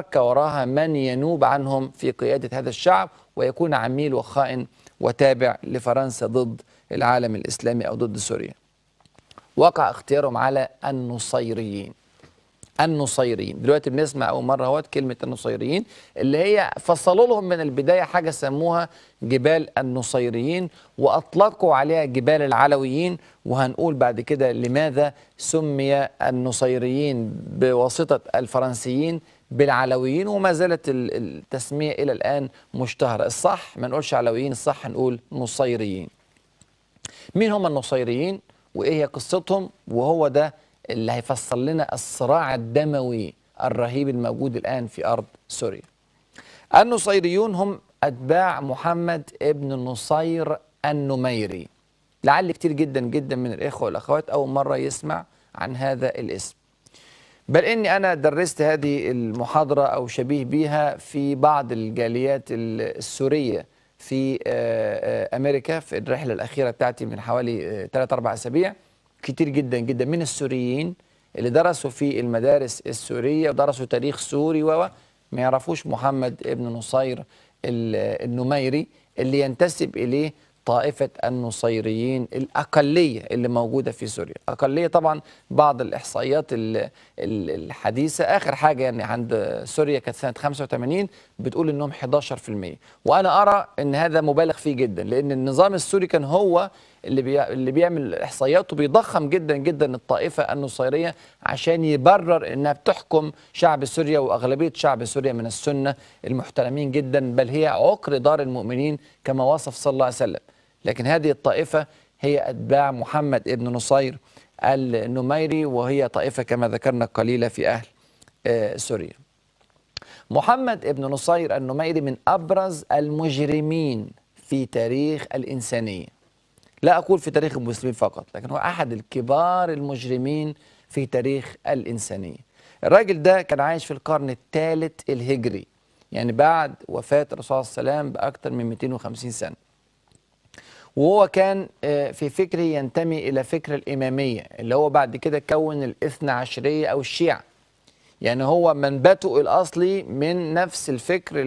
حركة وراها من ينوب عنهم في قيادة هذا الشعب ويكون عميل وخائن وتابع لفرنسا ضد العالم الإسلامي أو ضد سوريا وقع اختيارهم على النصيريين النصيريين دلوقتي بنسمع أول مرة هوت كلمة النصيريين اللي هي فصلوا لهم من البداية حاجة سموها جبال النصيريين وأطلقوا عليها جبال العلويين وهنقول بعد كده لماذا سمي النصيريين بواسطة الفرنسيين بالعلويين وما زالت التسمية إلى الآن مشتهرة الصح ما نقولش علويين الصح نقول نصيريين مين هم النصيريين وإيه هي قصتهم وهو ده اللي هيفصل لنا الصراع الدموي الرهيب الموجود الآن في أرض سوريا النصيريون هم أتباع محمد ابن النصير النميري لعل كتير جدا جدا من الإخوة والأخوات أول مرة يسمع عن هذا الاسم بل اني انا درست هذه المحاضره او شبيه بها في بعض الجاليات السوريه في آه، آه، امريكا في الرحله الاخيره بتاعتي من حوالي 3 آه، 4 اسابيع كتير جدا جدا من السوريين اللي درسوا في المدارس السوريه ودرسوا تاريخ سوري و ما يعرفوش محمد ابن نصير النميري اللي ينتسب اليه طائفة النصيريين الأقلية اللي موجودة في سوريا أقلية طبعا بعض الإحصائيات الحديثة آخر حاجة يعني عند سوريا كانت سنة 85 بتقول إنهم 11% وأنا أرى إن هذا مبالغ فيه جدا لأن النظام السوري كان هو اللي بيعمل احصائيات وبيضخم جدا جدا الطائفه النصيريه عشان يبرر انها بتحكم شعب سوريا واغلبيه شعب سوريا من السنه المحترمين جدا بل هي عقر دار المؤمنين كما وصف صلى الله عليه وسلم لكن هذه الطائفة هي أتباع محمد ابن نصير النميري وهي طائفة كما ذكرنا قليلة في أهل آه، سوريا محمد ابن نصير النميري من أبرز المجرمين في تاريخ الإنسانية لا أقول في تاريخ المسلمين فقط لكن هو أحد الكبار المجرمين في تاريخ الإنسانية الراجل ده كان عايش في القرن الثالث الهجري يعني بعد وفاة الرسول صلى الله عليه وسلم بأكثر من 250 سنة وهو كان آه، في فكره ينتمي الى فكر الاماميه اللي هو بعد كده كون الاثنى عشريه او الشيعه يعني هو منبته الاصلي من نفس الفكر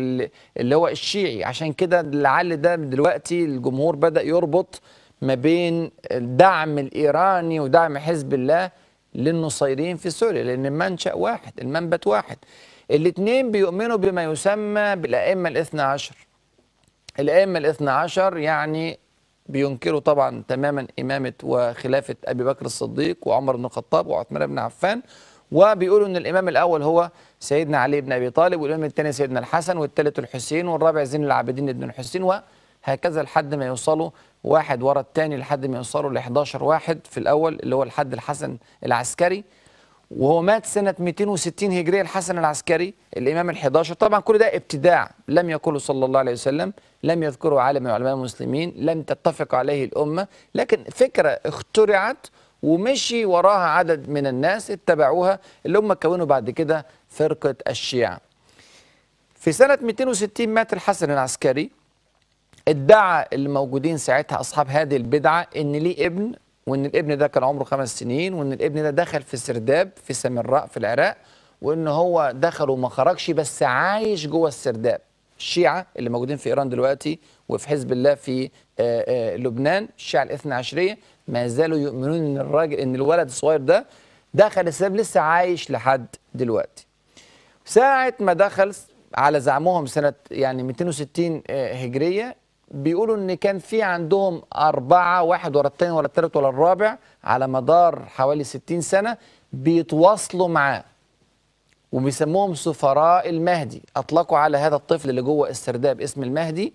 اللي هو الشيعي عشان كده لعل ده دلوقتي الجمهور بدا يربط ما بين الدعم الايراني ودعم حزب الله للنصيريين في سوريا لان المنشا واحد المنبت واحد الاثنين بيؤمنوا بما يسمى بالائمه الاثنى عشر الائمه الاثنى عشر يعني بينكروا طبعا تماما إمامة وخلافة أبي بكر الصديق وعمر بن الخطاب وعثمان بن عفان وبيقولوا ان الامام الاول هو سيدنا علي بن ابي طالب والامام الثاني سيدنا الحسن والثالث الحسين والرابع زين العابدين بن الحسين وهكذا لحد ما يوصلوا واحد ورا الثاني لحد ما يوصلوا ل 11 واحد في الاول اللي هو الحد الحسن العسكري وهو مات سنة 260 هجرية الحسن العسكري الإمام الحداشر طبعا كل ده ابتداع لم يقوله صلى الله عليه وسلم لم يذكره عالم من علماء المسلمين لم تتفق عليه الأمة لكن فكرة اخترعت ومشي وراها عدد من الناس اتبعوها اللي هم كونوا بعد كده فرقة الشيعة في سنة 260 مات الحسن العسكري ادعى الموجودين ساعتها أصحاب هذه البدعة أن ليه ابن وان الابن ده كان عمره خمس سنين وان الابن ده دخل في سرداب في سمراء في العراق وان هو دخل وما خرجش بس عايش جوه السرداب الشيعه اللي موجودين في ايران دلوقتي وفي حزب الله في آآ آه، آآ آه، لبنان الشيعه الاثنى عشريه ما زالوا يؤمنون ان الراجل ان الولد الصغير ده دخل السرداب لسه عايش لحد دلوقتي ساعه ما دخل على زعمهم سنه يعني 260 آه، هجريه بيقولوا ان كان في عندهم اربعه واحد ورا الثاني ورا الثالث ورا الرابع على مدار حوالي 60 سنه بيتواصلوا معاه وبيسموهم سفراء المهدي اطلقوا على هذا الطفل اللي جوه السرداب اسم المهدي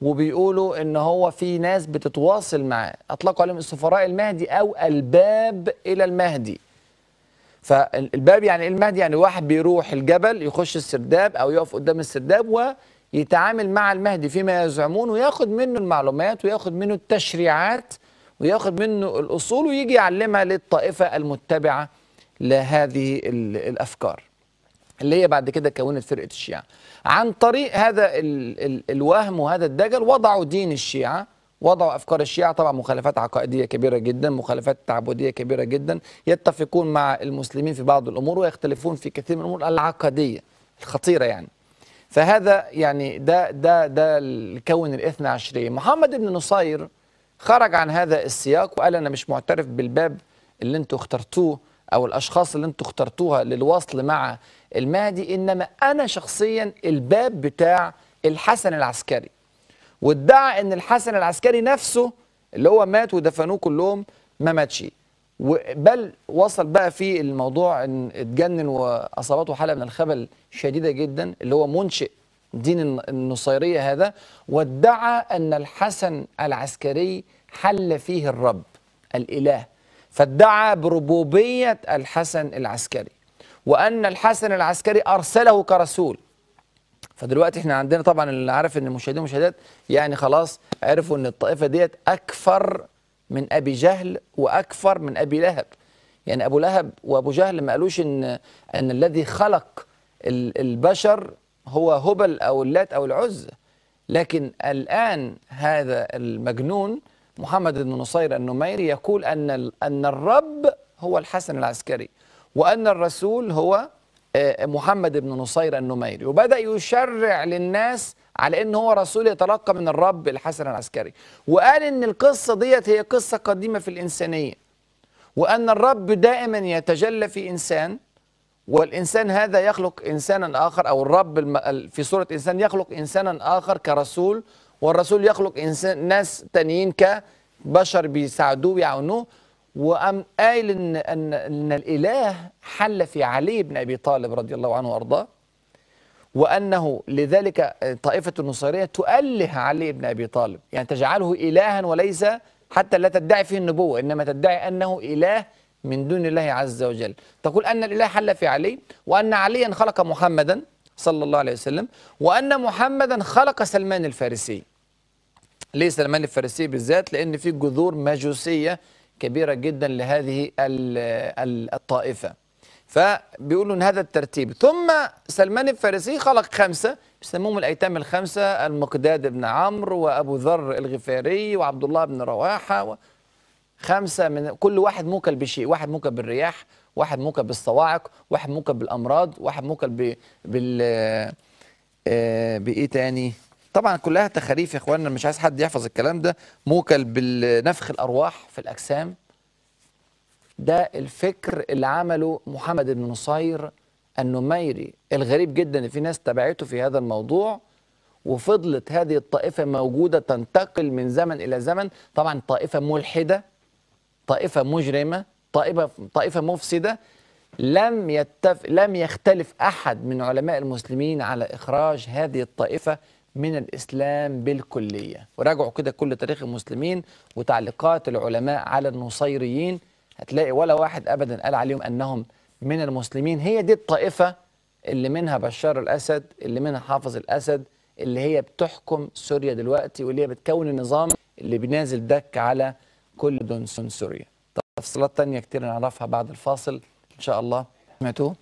وبيقولوا ان هو في ناس بتتواصل معاه اطلقوا عليهم السفراء المهدي او الباب الى المهدي فالباب يعني ايه المهدي يعني واحد بيروح الجبل يخش السرداب او يقف قدام السرداب و يتعامل مع المهدي فيما يزعمون وياخد منه المعلومات وياخد منه التشريعات وياخد منه الأصول ويجي يعلمها للطائفة المتبعة لهذه الأفكار اللي هي بعد كده كونت فرقة الشيعة عن طريق هذا الـ الـ الوهم وهذا الدجل وضعوا دين الشيعة وضعوا أفكار الشيعة طبعا مخالفات عقائدية كبيرة جدا مخالفات تعبدية كبيرة جدا يتفقون مع المسلمين في بعض الأمور ويختلفون في كثير من الأمور العقدية الخطيرة يعني فهذا يعني ده ده ده الكون الاثنى عشرية محمد بن نصير خرج عن هذا السياق وقال أنا مش معترف بالباب اللي انتوا اخترتوه أو الأشخاص اللي انتوا اخترتوها للوصل مع المهدي إنما أنا شخصيا الباب بتاع الحسن العسكري وادعى ان الحسن العسكري نفسه اللي هو مات ودفنوه كلهم ما ماتش بل وصل بقى في الموضوع ان اتجنن واصابته حاله من الخبل شديدة جدا اللي هو منشئ دين النصيرية هذا وادعى أن الحسن العسكري حل فيه الرب الإله فادعى بربوبية الحسن العسكري وأن الحسن العسكري أرسله كرسول فدلوقتي احنا عندنا طبعا اللي عارف ان المشاهدين والمشاهدات يعني خلاص عرفوا ان الطائفه ديت اكفر من ابي جهل واكفر من ابي لهب يعني ابو لهب وابو جهل ما قالوش ان ان الذي خلق البشر هو هبل أو اللات أو العز لكن الآن هذا المجنون محمد بن نصير النميري يقول أن أن الرب هو الحسن العسكري وأن الرسول هو آه، محمد بن نصير النميري وبدأ يشرع للناس على ان هو رسول يتلقى من الرب الحسن العسكري وقال ان القصه ديت هي قصه قديمه في الانسانيه وان الرب دائما يتجلى في انسان والإنسان هذا يخلق إنسانا آخر أو الرب في صورة إنسان يخلق إنسانا آخر كرسول والرسول يخلق إنسان ناس تانيين كبشر بيساعدوه بيعاونوه وقام قايل إن, إن, إن الإله حل في علي بن أبي طالب رضي الله عنه وأرضاه وأنه لذلك طائفة النصيرية تؤله علي بن أبي طالب يعني تجعله إلها وليس حتى لا تدعي فيه النبوة إنما تدعي أنه إله من دون الله عز وجل تقول أن الإله حل في علي وأن عليا خلق محمدا صلى الله عليه وسلم وأن محمدا خلق سلمان الفارسي ليه سلمان الفارسي بالذات لأن في جذور مجوسية كبيرة جدا لهذه الطائفة فبيقولوا ان هذا الترتيب ثم سلمان الفارسي خلق خمسة بيسموهم الأيتام الخمسة المقداد بن عمرو وأبو ذر الغفاري وعبد الله بن رواحة و... خمسه من كل واحد موكل بشيء واحد موكل بالرياح واحد موكل بالصواعق واحد موكل بالامراض واحد موكل ب... بال آه، بايه تاني طبعا كلها تخاريف يا اخواننا مش عايز حد يحفظ الكلام ده موكل بالنفخ الارواح في الاجسام ده الفكر اللي عمله محمد بن نصير النميري الغريب جدا ان في ناس تبعته في هذا الموضوع وفضلت هذه الطائفه موجوده تنتقل من زمن الى زمن طبعا طائفه ملحده طائفة مجرمة طائفة طائفة مفسدة لم يتف لم يختلف أحد من علماء المسلمين على إخراج هذه الطائفة من الإسلام بالكلية وراجعوا كده كل تاريخ المسلمين وتعليقات العلماء على النصيريين هتلاقي ولا واحد أبدا قال عليهم أنهم من المسلمين هي دي الطائفة اللي منها بشار الأسد اللي منها حافظ الأسد اللي هي بتحكم سوريا دلوقتي واللي هي بتكون النظام اللي بينازل دك على كل دون سوريا تفصيلات تانية كتير نعرفها بعد الفاصل إن شاء الله سمعتوه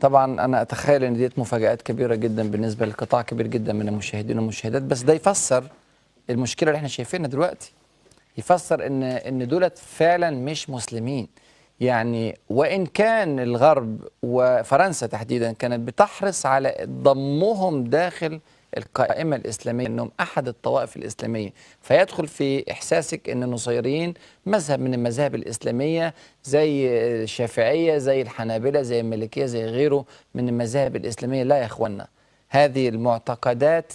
طبعا أنا أتخيل أن ديت مفاجآت كبيرة جدا بالنسبة لقطاع كبير جدا من المشاهدين والمشاهدات بس ده يفسر المشكلة اللي احنا شايفينها دلوقتي يفسر ان ان دولت فعلا مش مسلمين يعني وان كان الغرب وفرنسا تحديدا كانت بتحرص على ضمهم داخل القائمة الإسلامية أنهم أحد الطوائف الإسلامية فيدخل في إحساسك أن النصيريين مذهب من المذاهب الإسلامية زي الشافعية زي الحنابلة زي المالكية زي غيره من المذاهب الإسلامية لا يا إخوانا هذه المعتقدات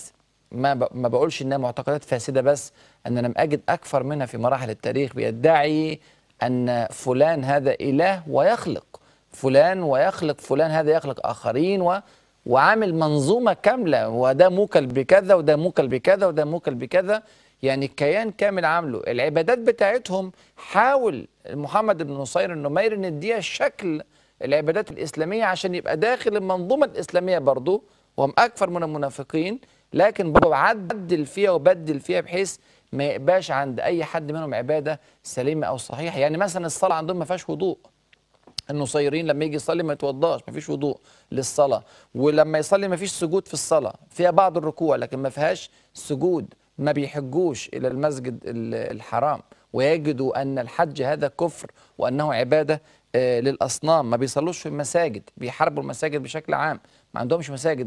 ما ما بقولش انها معتقدات فاسده بس ان لم اجد اكثر منها في مراحل التاريخ بيدعي ان فلان هذا اله ويخلق فلان ويخلق فلان هذا يخلق اخرين و وعامل منظومه كامله وده موكل بكذا وده موكل بكذا وده موكل بكذا يعني الكيان كامل عامله العبادات بتاعتهم حاول محمد بن نصير النمير ان اديها شكل العبادات الاسلاميه عشان يبقى داخل المنظومه الاسلاميه برضه وهم اكثر من المنافقين لكن برضه عدل فيها وبدل فيها بحيث ما يبقاش عند اي حد منهم عباده سليمه او صحيحه يعني مثلا الصلاه عندهم ما فيهاش وضوء النصيرين لما يجي يصلي ما يتوضاش ما فيش وضوء للصلاه ولما يصلي ما فيش سجود في الصلاه فيها بعض الركوع لكن ما فيهاش سجود ما بيحجوش الى المسجد الحرام ويجدوا ان الحج هذا كفر وانه عباده آه، للاصنام ما بيصلوش في المساجد بيحاربوا المساجد بشكل عام ما عندهمش مساجد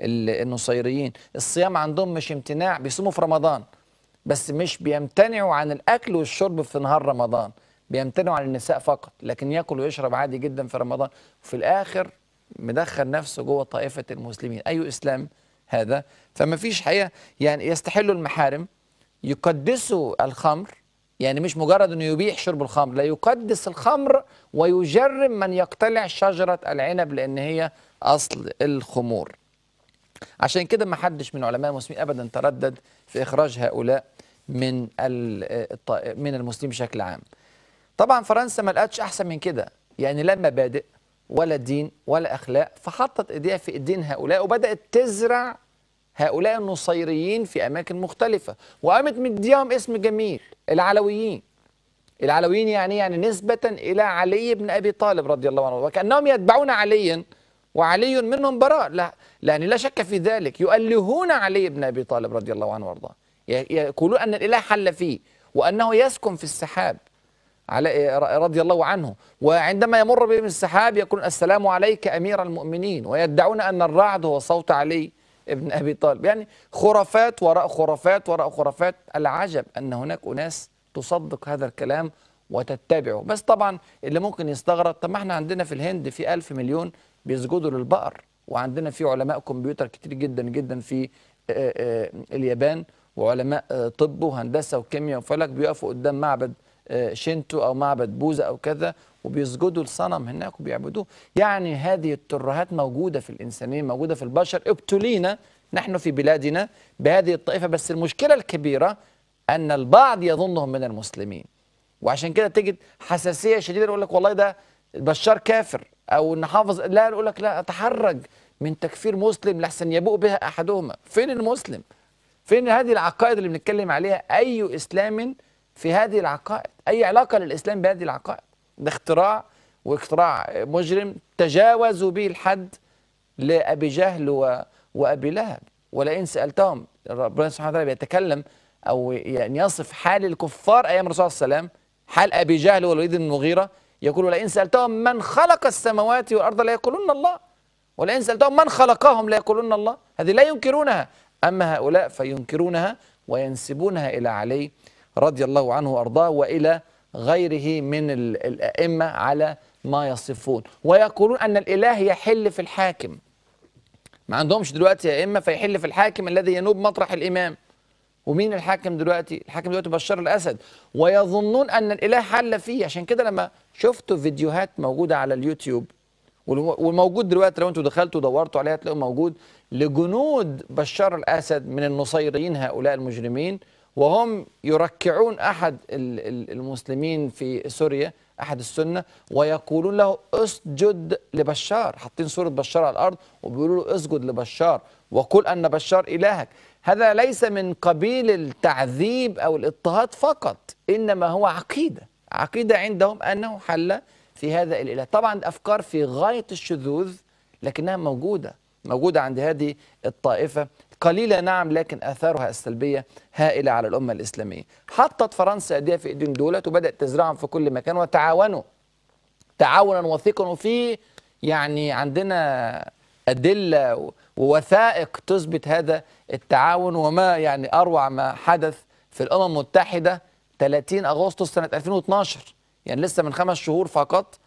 النصيريين الصيام عندهم مش امتناع بيصوموا في رمضان بس مش بيمتنعوا عن الاكل والشرب في نهار رمضان بيمتنعوا عن النساء فقط لكن ياكل ويشرب عادي جدا في رمضان وفي الاخر مدخل نفسه جوه طائفه المسلمين اي اسلام هذا فما فيش حقيقه يعني يستحلوا المحارم يقدسوا الخمر يعني مش مجرد انه يبيح شرب الخمر لا يقدس الخمر ويجرم من يقتلع شجره العنب لان هي اصل الخمور عشان كده ما حدش من علماء المسلمين ابدا تردد في اخراج هؤلاء من من المسلمين بشكل عام طبعا فرنسا ما لقتش احسن من كده يعني لا مبادئ ولا دين ولا اخلاق فحطت ايديها في ايدين هؤلاء وبدات تزرع هؤلاء النصيريين في اماكن مختلفه وقامت مديهم اسم جميل العلويين العلويين يعني يعني نسبه الى علي بن ابي طالب رضي الله عنه وكانهم يتبعون عليا وعلي منهم براء لا لأن يعني لا شك في ذلك يؤلهون علي بن أبي طالب رضي الله عنه وارضاه يقولون أن الإله حل فيه وأنه يسكن في السحاب على رضي الله عنه وعندما يمر بهم السحاب يقول السلام عليك أمير المؤمنين ويدعون أن الرعد هو صوت علي ابن أبي طالب يعني خرافات وراء خرافات وراء خرافات العجب أن هناك أناس تصدق هذا الكلام وتتبعه بس طبعا اللي ممكن يستغرب طب ما احنا عندنا في الهند في ألف مليون بيسجدوا للبقر وعندنا في علماء كمبيوتر كتير جدا جدا في آه، آه، اليابان وعلماء آه، طب وهندسة وكيمياء وفلك بيقفوا قدام معبد آه، شنتو او معبد بوذا او كذا وبيسجدوا لصنم هناك وبيعبدوه يعني هذه الترهات موجوده في الانسانيه موجوده في البشر ابتلينا نحن في بلادنا بهذه الطائفه بس المشكله الكبيره ان البعض يظنهم من المسلمين وعشان كده تجد حساسيه شديده يقول لك والله ده بشار كافر او ان حافظ لا يقول لك لا اتحرج من تكفير مسلم لحسن يبوء بها احدهما فين المسلم فين هذه العقائد اللي بنتكلم عليها اي اسلام في هذه العقائد أي علاقة للإسلام بهذه العقائد ده اختراع واختراع مجرم تجاوزوا به الحد لأبي جهل و... وأبي لهب ولئن سألتهم ربنا سبحانه وتعالى بيتكلم أو يعني يصف حال الكفار أيام الرسول صلى الله عليه وسلم حال أبي جهل والوليد بن المغيرة يقول ولئن سألتهم من خلق السماوات والأرض ليقولن الله ولئن سألتهم من خلقهم ليقولن الله هذه لا ينكرونها أما هؤلاء فينكرونها وينسبونها إلى علي رضي الله عنه وأرضاه وإلى غيره من الأئمة على ما يصفون ويقولون أن الإله يحل في الحاكم ما عندهمش دلوقتي أئمة فيحل في الحاكم الذي ينوب مطرح الإمام ومين الحاكم دلوقتي؟ الحاكم دلوقتي بشار الأسد ويظنون أن الإله حل فيه عشان كده لما شفتوا فيديوهات موجودة على اليوتيوب وموجود دلوقتي لو انتوا دخلتوا ودورتوا عليها تلاقوا موجود لجنود بشار الأسد من النصيريين هؤلاء المجرمين وهم يركعون أحد المسلمين في سوريا أحد السنة ويقولون له اسجد لبشار حاطين صورة بشار على الأرض وبيقولوا له اسجد لبشار وقل أن بشار إلهك هذا ليس من قبيل التعذيب أو الاضطهاد فقط إنما هو عقيدة عقيدة عندهم أنه حل في هذا الإله طبعا أفكار في غاية الشذوذ لكنها موجودة موجودة عند هذه الطائفة قليلة نعم لكن آثارها السلبية هائلة على الأمة الإسلامية حطت فرنسا أيديها في إيدين دولت وبدأت تزرعهم في كل مكان وتعاونوا تعاونا وثيقا وفي يعني عندنا أدلة ووثائق تثبت هذا التعاون وما يعني أروع ما حدث في الأمم المتحدة 30 أغسطس سنة 2012 يعني لسه من خمس شهور فقط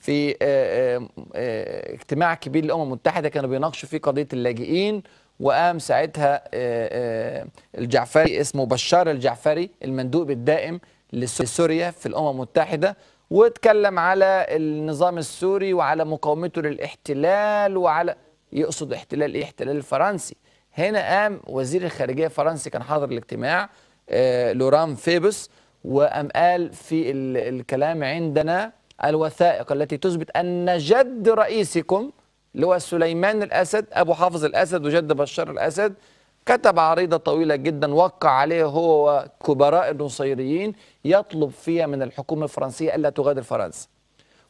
في آه، آه، آه، اجتماع كبير للأمم المتحدة كانوا بيناقشوا فيه قضية اللاجئين وقام ساعتها آه، آه، الجعفري اسمه بشار الجعفري المندوب الدائم لسوريا في الامم المتحده واتكلم على النظام السوري وعلى مقاومته للاحتلال وعلى يقصد احتلال ايه احتلال الفرنسي هنا قام وزير الخارجيه الفرنسي كان حاضر الاجتماع آه، لوران فيبس وقام قال في الكلام عندنا الوثائق التي تثبت ان جد رئيسكم اللي هو سليمان الأسد أبو حافظ الأسد وجد بشار الأسد كتب عريضة طويلة جدا وقع عليه هو كبراء النصيريين يطلب فيها من الحكومة الفرنسية ألا تغادر فرنسا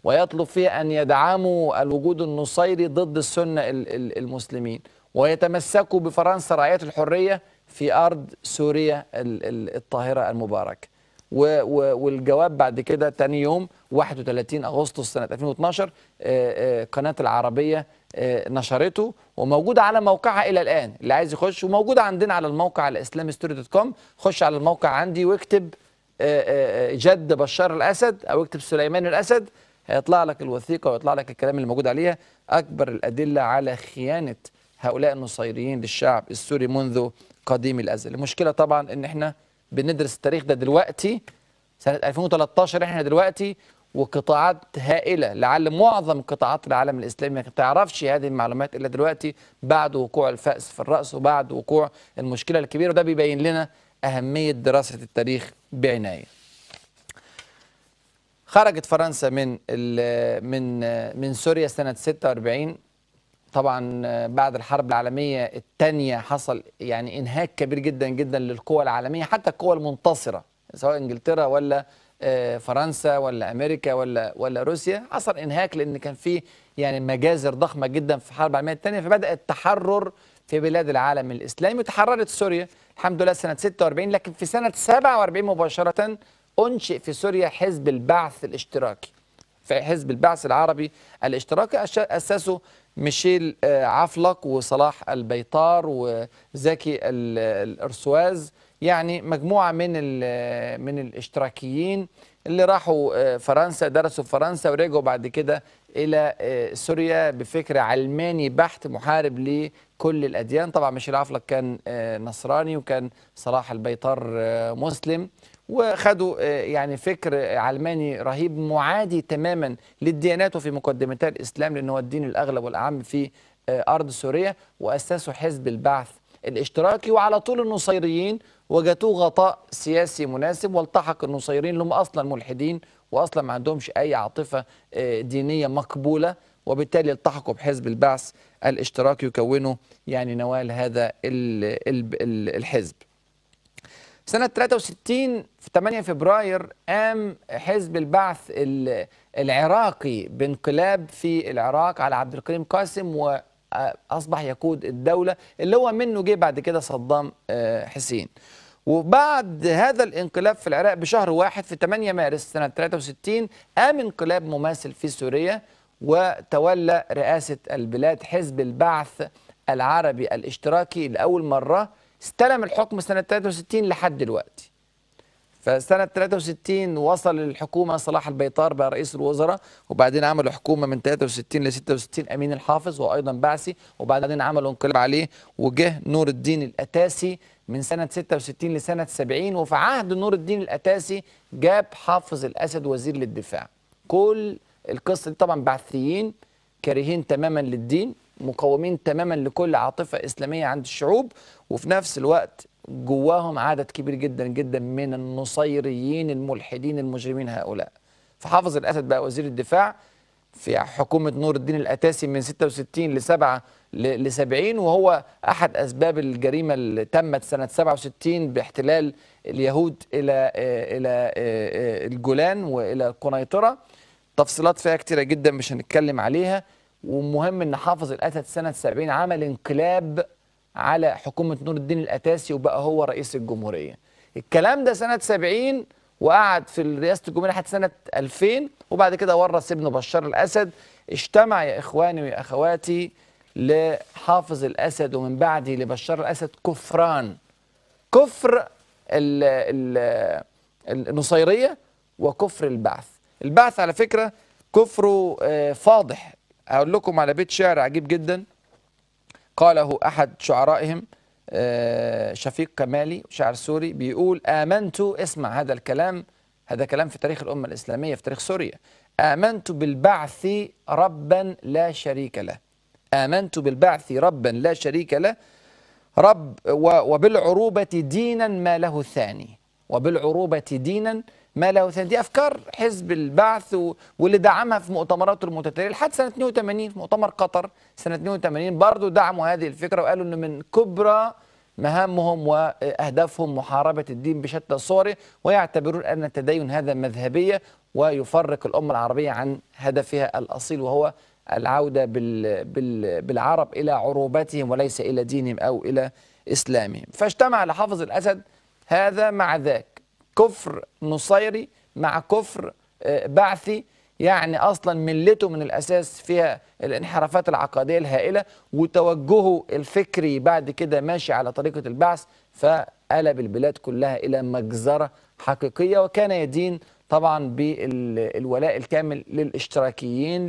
ويطلب فيها أن يدعموا الوجود النصيري ضد السنة المسلمين ويتمسكوا بفرنسا رعاية الحرية في أرض سوريا الطاهرة المباركة والجواب بعد كده تاني يوم 31 اغسطس سنه 2012 آه، آه، قناه العربيه آه، نشرته وموجوده على موقعها الى الان اللي عايز يخش وموجوده عندنا على الموقع على ستوري دوت كوم خش على الموقع عندي واكتب جد بشار الاسد او اكتب سليمان الاسد هيطلع لك الوثيقه ويطلع لك الكلام اللي موجود عليها اكبر الادله على خيانه هؤلاء النصيريين للشعب السوري منذ قديم الازل المشكله طبعا ان احنا بندرس التاريخ ده دلوقتي سنة 2013 احنا دلوقتي وقطاعات هائلة لعل معظم قطاعات العالم الإسلامي ما تعرفش هذه المعلومات إلا دلوقتي بعد وقوع الفأس في الرأس وبعد وقوع المشكلة الكبيرة وده بيبين لنا أهمية دراسة التاريخ بعناية خرجت فرنسا من من من سوريا سنة 46 طبعا آه، بعد الحرب العالمية الثانية حصل يعني انهاك كبير جدا جدا للقوى العالمية حتى القوى المنتصرة سواء انجلترا ولا آه، فرنسا ولا امريكا ولا ولا روسيا حصل انهاك لان كان في يعني مجازر ضخمة جدا في الحرب العالمية الثانية فبدأ التحرر في بلاد العالم الاسلامي وتحررت سوريا الحمد لله سنة 46 لكن في سنة 47 مباشرة انشئ في سوريا حزب البعث الاشتراكي في حزب البعث العربي الاشتراكي اسسه ميشيل آه، عفلق وصلاح البيطار وزكي الارسواز يعني مجموعه من من الاشتراكيين اللي راحوا آه، فرنسا درسوا في فرنسا ورجعوا بعد كده الى آه، سوريا بفكر علماني بحت محارب لكل الاديان طبعا ميشيل عفلق كان نصراني وكان صلاح البيطار مسلم وخدوا آه، يعني فكر آه، علماني رهيب معادي تماما للديانات وفي مقدمتها الاسلام لان هو الدين الاغلب والاعم في آه، ارض سوريا واسسوا حزب البعث الاشتراكي وعلى طول النصيريين وجدوه غطاء سياسي مناسب والتحق النصيريين اللي هم اصلا ملحدين واصلا ما عندهمش اي عاطفه دينيه مقبوله وبالتالي التحقوا بحزب البعث الاشتراكي يكونوا يعني نوال هذا الحزب سنه 63 في 8 فبراير قام حزب البعث العراقي بانقلاب في العراق على عبد الكريم قاسم واصبح يقود الدوله اللي هو منه جه بعد كده صدام حسين وبعد هذا الانقلاب في العراق بشهر واحد في 8 مارس سنه 63 قام انقلاب مماثل في سوريا وتولى رئاسه البلاد حزب البعث العربي الاشتراكي لاول مره استلم الحكم سنه 63 لحد دلوقتي فسنة 63 وصل الحكومة صلاح البيطار بقى رئيس الوزراء وبعدين عملوا حكومة من 63 ل 66 أمين الحافظ وأيضا بعثي وبعدين عملوا انقلاب عليه وجه نور الدين الأتاسي من سنة 66 لسنة 70 وفي عهد نور الدين الأتاسي جاب حافظ الأسد وزير للدفاع كل القصة دي طبعا بعثيين كارهين تماما للدين مقاومين تماما لكل عاطفة إسلامية عند الشعوب وفي نفس الوقت جواهم عدد كبير جدا جدا من النصيريين الملحدين المجرمين هؤلاء فحافظ الاسد بقى وزير الدفاع في حكومه نور الدين الاتاسي من 66 ل 7 ل 70 وهو احد اسباب الجريمه اللي تمت سنه 67 باحتلال اليهود الى الى الجولان والى القنيطره تفصيلات فيها كتيره جدا مش هنتكلم عليها ومهم ان حافظ الاسد سنه 70 عمل انقلاب على حكومة نور الدين الأتاسي وبقى هو رئيس الجمهورية الكلام ده سنة 70 وقعد في رئاسة الجمهورية لحد سنة 2000 وبعد كده ورث ابنه بشار الأسد اجتمع يا إخواني ويا أخواتي لحافظ الأسد ومن بعده لبشار الأسد كفران كفر النصيرية وكفر البعث البعث على فكرة كفره آه، فاضح أقول لكم على بيت شعر عجيب جداً قاله أحد شعرائهم آه، شفيق كمالي شاعر سوري بيقول آمنت اسمع هذا الكلام هذا كلام في تاريخ الأمة الإسلامية في تاريخ سوريا آمنت بالبعث ربا لا شريك له آمنت بالبعث ربا لا شريك له رب وبالعروبة دينا ما له ثاني وبالعروبة دينا ما له ثاني دي أفكار حزب البعث واللي دعمها في مؤتمراته المتتالية لحد سنة 82 في مؤتمر قطر سنة 82 برضه دعموا هذه الفكرة وقالوا أنه من كبرى مهامهم وأهدافهم محاربة الدين بشتى صوره ويعتبرون أن التدين هذا مذهبية ويفرق الأمة العربية عن هدفها الأصيل وهو العودة بالعرب إلى عروبتهم وليس إلى دينهم أو إلى إسلامهم فاجتمع لحافظ الأسد هذا مع ذاك كفر نصيري مع كفر آه، بعثي يعني اصلا ملته من الاساس فيها الانحرافات العقديه الهائله وتوجهه الفكري بعد كده ماشي على طريقه البعث فقلب البلاد كلها الى مجزره حقيقيه وكان يدين طبعا بالولاء الكامل للاشتراكيين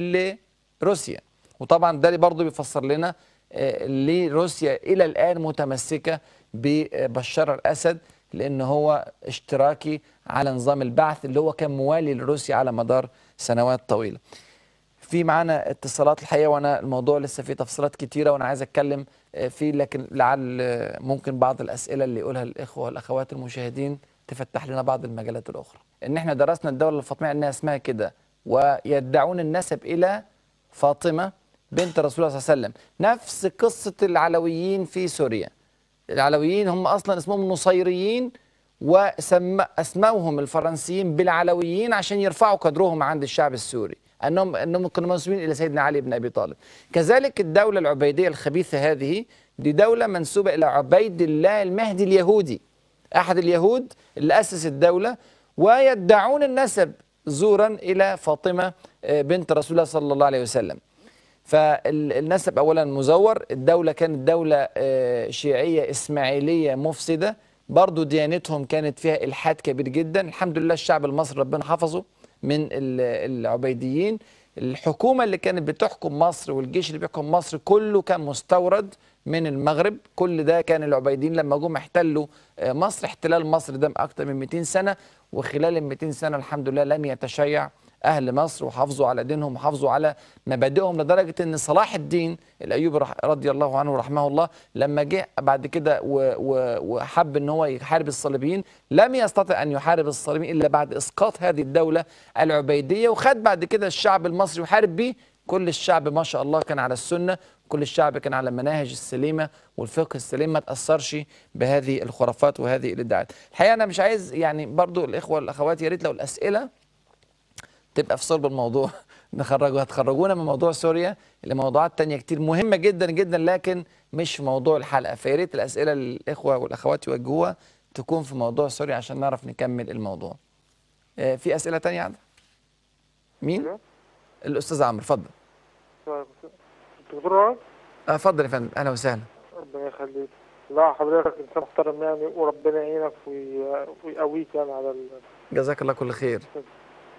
لروسيا وطبعا ده برضه بيفسر لنا ليه آه، روسيا الى الان متمسكه ببشار الاسد لأن هو اشتراكي على نظام البعث اللي هو كان موالي لروسيا على مدار سنوات طويلة في معانا اتصالات الحقيقة وأنا الموضوع لسه فيه تفصيلات كتيرة وأنا عايز أتكلم آه، فيه لكن لعل آه، ممكن بعض الأسئلة اللي يقولها الإخوة والأخوات المشاهدين تفتح لنا بعض المجالات الأخرى إن إحنا درسنا الدولة الفاطمية إنها اسمها كده ويدعون النسب إلى فاطمة بنت رسول الله صلى الله عليه وسلم نفس قصة العلويين في سوريا العلويين هم أصلا اسمهم نصيريين واسموهم الفرنسيين بالعلويين عشان يرفعوا قدرهم عند الشعب السوري انهم انهم كانوا منسوبين الى سيدنا علي بن ابي طالب كذلك الدوله العبيديه الخبيثه هذه دي دوله منسوبه الى عبيد الله المهدي اليهودي احد اليهود اللي اسس الدوله ويدعون النسب زورا الى فاطمه آه، بنت رسول الله صلى الله عليه وسلم فالنسب اولا مزور الدوله كانت دوله آه، شيعيه اسماعيليه مفسده برضو ديانتهم كانت فيها الحاد كبير جدا الحمد لله الشعب المصري ربنا حفظه من العبيديين الحكومه اللي كانت بتحكم مصر والجيش اللي بيحكم مصر كله كان مستورد من المغرب كل ده كان العبيديين لما جم احتلوا آه، مصر احتلال مصر ده اكتر من 200 سنه وخلال ال 200 سنه الحمد لله لم يتشيع أهل مصر وحافظوا على دينهم وحافظوا على مبادئهم لدرجة أن صلاح الدين الأيوبي رضي الله عنه ورحمه الله لما جه بعد كده وحب أن هو يحارب الصليبيين لم يستطع أن يحارب الصليبيين إلا بعد إسقاط هذه الدولة العبيدية وخد بعد كده الشعب المصري وحارب بيه كل الشعب ما شاء الله كان على السنة كل الشعب كان على المناهج السليمه والفقه السليم ما تاثرش بهذه الخرافات وهذه الادعاءات الحقيقه انا مش عايز يعني برضو الاخوه والاخوات يا ريت لو الاسئله تبقى في صلب الموضوع نخرجوا هتخرجونا من موضوع سوريا لموضوعات تانية كتير مهمة جدا جدا لكن مش في موضوع الحلقة فياريت الأسئلة الإخوة والأخوات يوجهوها تكون في موضوع سوريا عشان نعرف نكمل الموضوع آه، في أسئلة تانية عندها مين؟ الأستاذ عمرو اتفضل دكتور آه، يا فندم أهلا وسهلا ربنا يخليك لا حضرتك انسان محترم يعني وربنا يعينك ويقويك يعني على ال... جزاك الله كل خير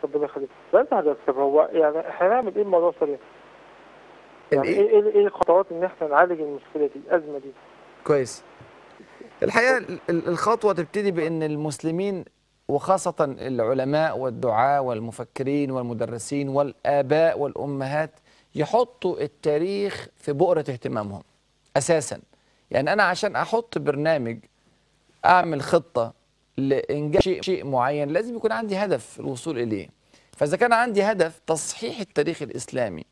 ربنا يخليك لازم هنرتب هو يعني احنا هنعمل ايه الموضوع سريع يعني ايه ايه, إيه الخطوات ان احنا نعالج المشكله دي الازمه دي كويس الحقيقه الخطوه تبتدي بان المسلمين وخاصة العلماء والدعاة والمفكرين والمدرسين والآباء والأمهات يحطوا التاريخ في بؤرة اهتمامهم أساسا يعني أنا عشان أحط برنامج أعمل خطة لانجاز شيء معين لازم يكون عندي هدف الوصول اليه فاذا كان عندي هدف تصحيح التاريخ الاسلامي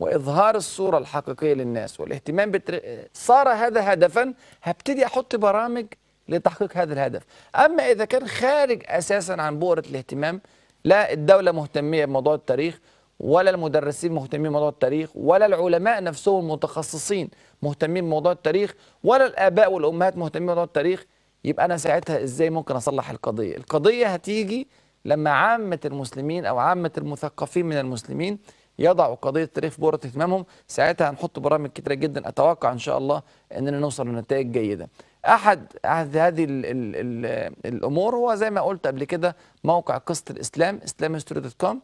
واظهار الصوره الحقيقيه للناس والاهتمام بتر... صار هذا هدفا هبتدي احط برامج لتحقيق هذا الهدف اما اذا كان خارج اساسا عن بؤره الاهتمام لا الدوله مهتميه بموضوع التاريخ ولا المدرسين مهتمين بموضوع التاريخ ولا العلماء نفسهم المتخصصين مهتمين بموضوع التاريخ ولا الاباء والامهات مهتمين بموضوع التاريخ يبقى انا ساعتها ازاي ممكن اصلح القضيه القضيه هتيجي لما عامه المسلمين او عامه المثقفين من المسلمين يضعوا قضيه التاريخ بورت اهتمامهم ساعتها هنحط برامج كتيره جدا اتوقع ان شاء الله اننا نوصل لنتائج جيده احد احد هذه الـ الـ الـ الامور هو زي ما قلت قبل كده موقع قصه الاسلام islamhistory.com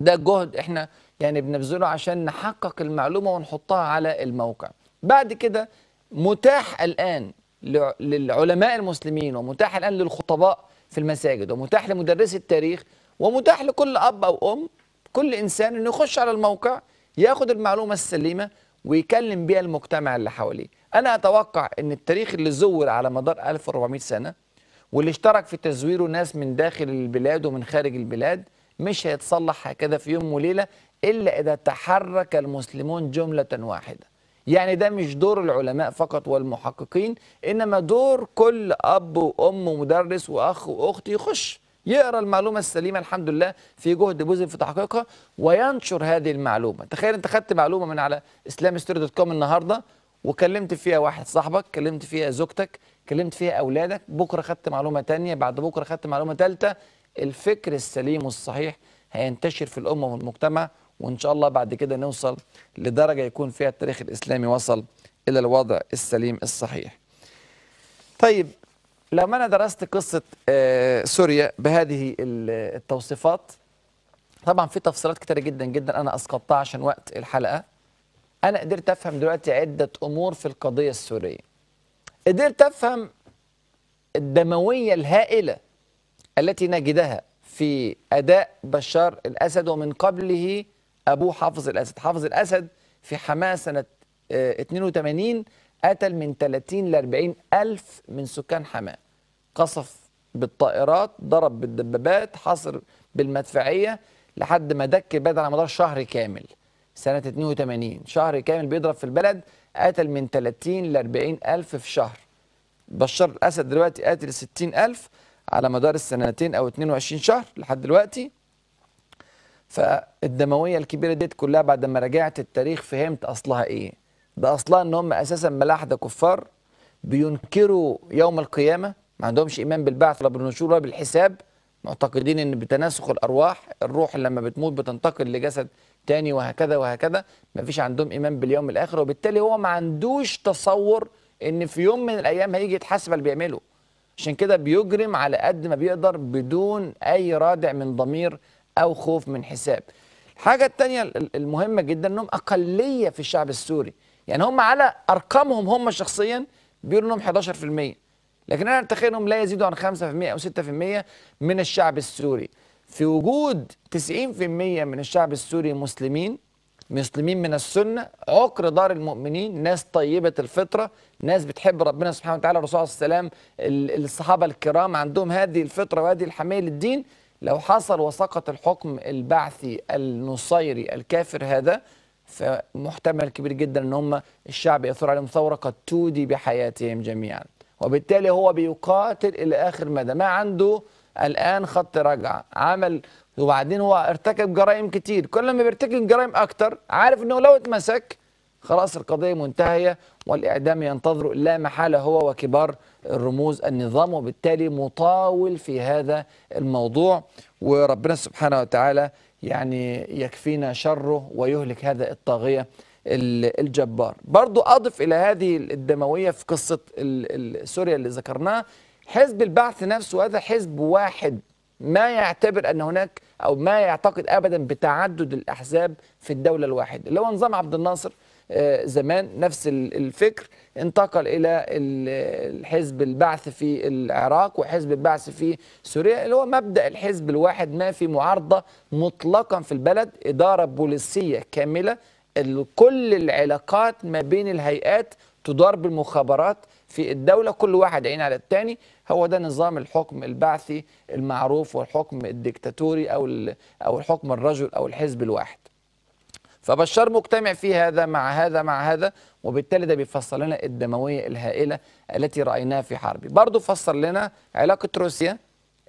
ده جهد احنا يعني بنبذله عشان نحقق المعلومه ونحطها على الموقع بعد كده متاح الان للعلماء المسلمين ومتاح الآن للخطباء في المساجد ومتاح لمدرسي التاريخ ومتاح لكل أب أو أم كل إنسان أنه يخش على الموقع ياخد المعلومة السليمة ويكلم بيها المجتمع اللي حواليه أنا أتوقع أن التاريخ اللي زور على مدار 1400 سنة واللي اشترك في تزويره ناس من داخل البلاد ومن خارج البلاد مش هيتصلح هكذا في يوم وليلة إلا إذا تحرك المسلمون جملة واحدة يعني ده مش دور العلماء فقط والمحققين انما دور كل اب وام ومدرس واخ واخت يخش يقرا المعلومه السليمه الحمد لله في جهد بذل في تحقيقها وينشر هذه المعلومه تخيل انت خدت معلومه من على اسلام ستوري دوت كوم النهارده وكلمت فيها واحد صاحبك كلمت فيها زوجتك كلمت فيها اولادك بكره خدت معلومه تانية بعد بكره خدت معلومه ثالثه الفكر السليم والصحيح هينتشر في الامه والمجتمع وان شاء الله بعد كده نوصل لدرجه يكون فيها التاريخ الاسلامي وصل الى الوضع السليم الصحيح. طيب لما انا درست قصه آه، سوريا بهذه التوصيفات طبعا في تفصيلات كثيره جدا جدا انا اسقطتها عشان وقت الحلقه انا قدرت افهم دلوقتي عده امور في القضيه السوريه قدرت افهم الدمويه الهائله التي نجدها في اداء بشار الاسد ومن قبله ابوه حافظ الاسد حافظ الاسد في حماه سنه 82 آه، قتل من 30 ل 40 الف من سكان حماه قصف بالطائرات ضرب بالدبابات حصر بالمدفعيه لحد ما دك البلد على مدار شهر كامل سنه 82 شهر كامل بيضرب في البلد قتل من 30 ل 40 الف في شهر بشار الاسد دلوقتي قاتل 60 الف على مدار السنتين او 22 شهر لحد دلوقتي فالدمويه الكبيره ديت كلها بعد ما راجعت التاريخ فهمت اصلها ايه ده اصلها ان هم اساسا ملاحده كفار بينكروا يوم القيامه ما عندهمش ايمان بالبعث ولا بالنشور ولا بالحساب معتقدين ان بتناسخ الارواح الروح لما بتموت بتنتقل لجسد تاني وهكذا وهكذا ما فيش عندهم ايمان باليوم الاخر وبالتالي هو ما عندوش تصور ان في يوم من الايام هيجي يتحاسب اللي بيعمله عشان كده بيجرم على قد ما بيقدر بدون اي رادع من ضمير أو خوف من حساب الحاجة الثانية المهمة جدا أنهم أقلية في الشعب السوري يعني هم على أرقامهم هم شخصيا بيقولوا أنهم 11% لكن أنا أتخيل أنهم لا يزيدوا عن 5% أو 6% من الشعب السوري في وجود 90% من الشعب السوري مسلمين مسلمين من السنة عقر دار المؤمنين ناس طيبة الفطرة ناس بتحب ربنا سبحانه وتعالى الرسول صلى الله عليه وسلم الصحابة الكرام عندهم هذه الفطرة وهذه الحميه للدين لو حصل وسقط الحكم البعثي النصيري الكافر هذا فمحتمل كبير جدا ان هم الشعب يثور عليهم ثوره قد تودي بحياتهم جميعا وبالتالي هو بيقاتل الى اخر مدى ما عنده الان خط رجعه عمل وبعدين هو ارتكب جرائم كتير كل ما بيرتكب جرائم اكتر عارف انه لو اتمسك خلاص القضيه منتهيه والاعدام ينتظره لا محاله هو وكبار الرموز النظام وبالتالي مطاول في هذا الموضوع وربنا سبحانه وتعالى يعني يكفينا شره ويهلك هذا الطاغية الجبار برضو أضف إلى هذه الدموية في قصة سوريا اللي ذكرناها حزب البعث نفسه هذا حزب واحد ما يعتبر أن هناك أو ما يعتقد أبدا بتعدد الأحزاب في الدولة الواحدة اللي هو نظام عبد الناصر آه، زمان نفس الفكر انتقل الى الحزب البعث في العراق وحزب البعث في سوريا اللي هو مبدا الحزب الواحد ما في معارضه مطلقا في البلد اداره بوليسيه كامله كل العلاقات ما بين الهيئات تدار بالمخابرات في الدولة كل واحد عين على الثاني هو ده نظام الحكم البعثي المعروف والحكم الدكتاتوري أو أو الحكم الرجل أو الحزب الواحد فبشار مجتمع في هذا مع هذا مع هذا وبالتالي ده بيفسر لنا الدمويه الهائله التي رايناها في حرب برضه فسر لنا علاقه روسيا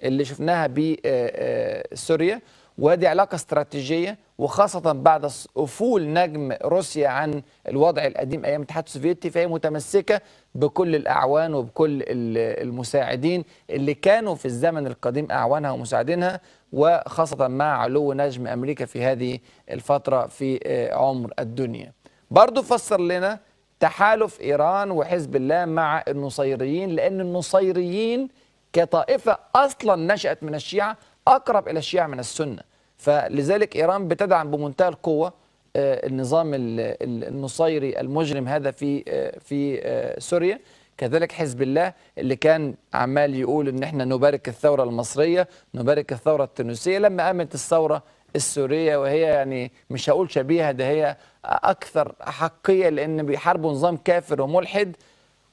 اللي شفناها بسوريا آه، آه، ودي علاقه استراتيجيه وخاصه بعد افول نجم روسيا عن الوضع القديم ايام الاتحاد السوفيتي فهي متمسكه بكل الأعوان وبكل المساعدين اللي كانوا في الزمن القديم أعوانها ومساعدينها وخاصة مع علو نجم أمريكا في هذه الفترة في آه، عمر الدنيا برضو فسر لنا تحالف إيران وحزب الله مع النصيريين لأن النصيريين كطائفة أصلا نشأت من الشيعة أقرب إلى الشيعة من السنة فلذلك إيران بتدعم بمنتهى القوة آه، النظام النصيري المجرم هذا في آه، في آه، سوريا كذلك حزب الله اللي كان عمال يقول ان احنا نبارك الثوره المصريه نبارك الثوره التونسيه لما قامت الثوره السوريه وهي يعني مش هقول شبيهه ده هي اكثر احقيه لان بيحاربوا نظام كافر وملحد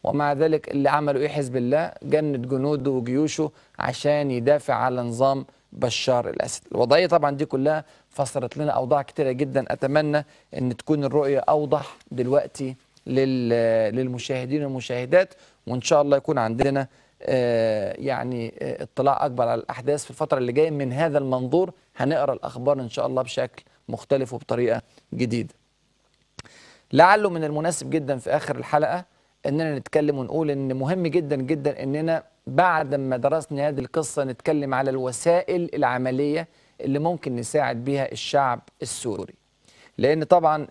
ومع ذلك اللي عملوا ايه حزب الله جند جنوده وجيوشه عشان يدافع على نظام بشار الاسد الوضعيه طبعا دي كلها فسرت لنا اوضاع كتيره جدا اتمنى ان تكون الرؤيه اوضح دلوقتي للمشاهدين والمشاهدات وان شاء الله يكون عندنا آه، يعني آه، اطلاع اكبر على الاحداث في الفتره اللي جايه من هذا المنظور هنقرا الاخبار ان شاء الله بشكل مختلف وبطريقه جديده لعله من المناسب جدا في اخر الحلقه اننا نتكلم ونقول ان مهم جدا جدا اننا بعد ما درسنا هذه القصه نتكلم على الوسائل العمليه اللي ممكن نساعد بها الشعب السوري لان طبعا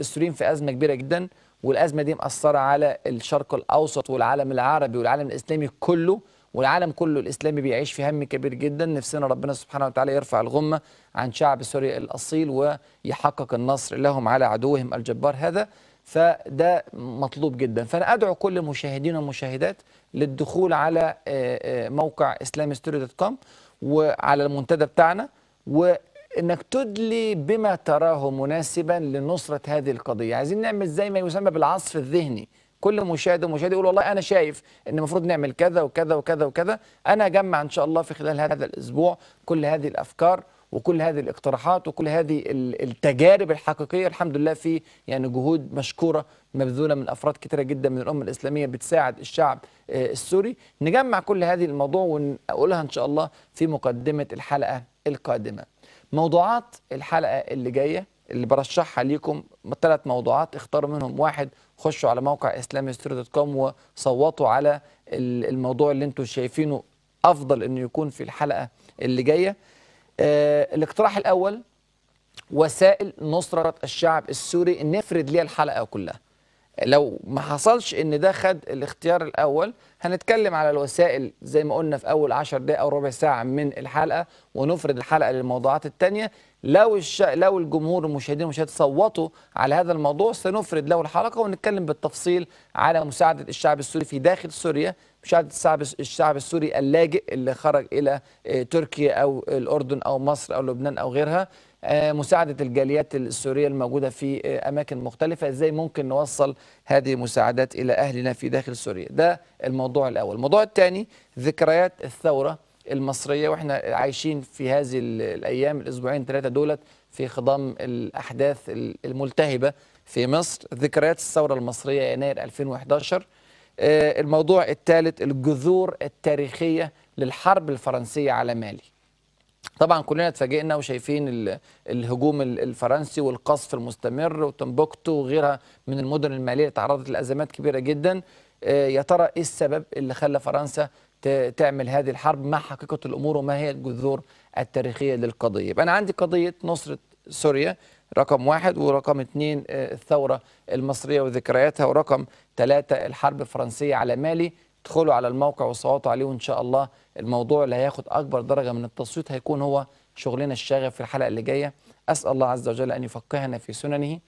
السوريين في ازمه كبيره جدا والازمه دي مأثره على الشرق الاوسط والعالم العربي والعالم الاسلامي كله والعالم كله الاسلامي بيعيش في هم كبير جدا نفسنا ربنا سبحانه وتعالى يرفع الغمه عن شعب سوريا الاصيل ويحقق النصر لهم على عدوهم الجبار هذا فده مطلوب جدا فانا ادعو كل المشاهدين والمشاهدات للدخول على آه، آه، موقع كوم وعلى المنتدى بتاعنا وانك تدلي بما تراه مناسبا لنصره هذه القضيه عايزين نعمل زي ما يسمى بالعصف الذهني كل مشاهد ومشاهد يقول والله انا شايف ان المفروض نعمل كذا وكذا وكذا وكذا انا اجمع ان شاء الله في خلال هذا الاسبوع كل هذه الافكار وكل هذه الاقتراحات وكل هذه التجارب الحقيقيه الحمد لله في يعني جهود مشكوره مبذوله من افراد كثيره جدا من الامه الاسلاميه بتساعد الشعب آه، السوري نجمع كل هذه الموضوع ونقولها ان شاء الله في مقدمه الحلقه القادمه موضوعات الحلقه اللي جايه اللي برشحها ليكم ثلاث موضوعات اختاروا منهم واحد خشوا على موقع دوت كوم وصوتوا على الموضوع اللي انتم شايفينه افضل انه يكون في الحلقه اللي جايه آه، الاقتراح الأول وسائل نصرة الشعب السوري نفرد ليها الحلقة كلها لو ما حصلش ان ده خد الاختيار الاول هنتكلم على الوسائل زي ما قلنا في اول 10 دقائق او ربع ساعه من الحلقه ونفرد الحلقه للموضوعات الثانيه لو الش... لو الجمهور المشاهدين والمشاهدات صوتوا على هذا الموضوع سنفرد له الحلقه ونتكلم بالتفصيل على مساعده الشعب السوري في داخل سوريا مشاهده الشعب الشعب السوري اللاجئ اللي خرج الى آه، تركيا او الاردن او مصر او لبنان او غيرها آه، مساعده الجاليات السوريه الموجوده في آه، اماكن مختلفه ازاي ممكن نوصل هذه المساعدات الى اهلنا في داخل سوريا ده الموضوع الاول الموضوع الثاني ذكريات الثوره المصريه واحنا عايشين في هذه الايام الاسبوعين ثلاثه دولت في خضم الاحداث الملتهبه في مصر ذكريات الثوره المصريه يناير 2011 آه، الموضوع الثالث الجذور التاريخية للحرب الفرنسية على مالي طبعا كلنا اتفاجئنا وشايفين الهجوم الفرنسي والقصف المستمر وتنبوكتو وغيرها من المدن الماليه تعرضت لازمات كبيره جدا آه، يا ترى ايه السبب اللي خلى فرنسا تعمل هذه الحرب ما حقيقه الامور وما هي الجذور التاريخيه للقضيه يبقى انا عندي قضيه نصره سوريا رقم واحد ورقم اثنين آه، الثورة المصرية وذكرياتها ورقم ثلاثة الحرب الفرنسية على مالي ادخلوا على الموقع وصوتوا عليه وإن شاء الله الموضوع اللي هياخد أكبر درجة من التصويت هيكون هو شغلنا الشاغف في الحلقة اللي جاية أسأل الله عز وجل أن يفقهنا في سننه